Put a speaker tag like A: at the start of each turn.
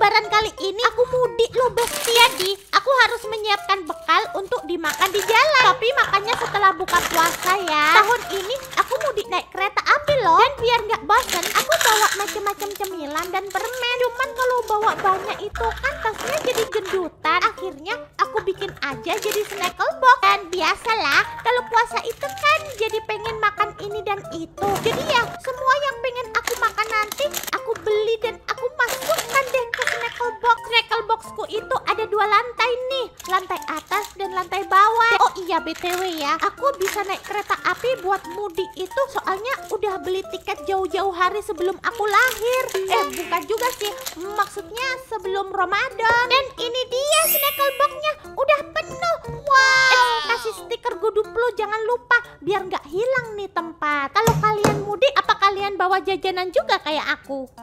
A: lebaran kali ini aku mudik loh Beb. Jadi aku harus menyiapkan bekal untuk dimakan di jalan. Tapi makannya setelah buka puasa ya. Tahun ini aku mudik naik kereta api loh. Dan biar nggak bosan aku bawa macam-macam cemilan dan permen. Cuman kalau bawa banyak itu kan tasnya jadi gendutan. Akhirnya aku bikin aja jadi snackle box. Dan biasalah kalau puasa itu kan jadi pengen makan ini dan itu. Jadi ya semua yang pengen dua lantai nih Lantai atas dan lantai bawah Oh iya BTW ya Aku bisa naik kereta api buat mudik itu Soalnya udah beli tiket jauh-jauh hari sebelum aku lahir Eh bukan juga sih Maksudnya sebelum Ramadan Dan ini dia snackle boxnya Udah penuh Wow eh, Kasih stiker lo, jangan lupa Biar nggak hilang nih tempat Kalau kalian mudik apa kalian bawa jajanan
B: juga kayak aku?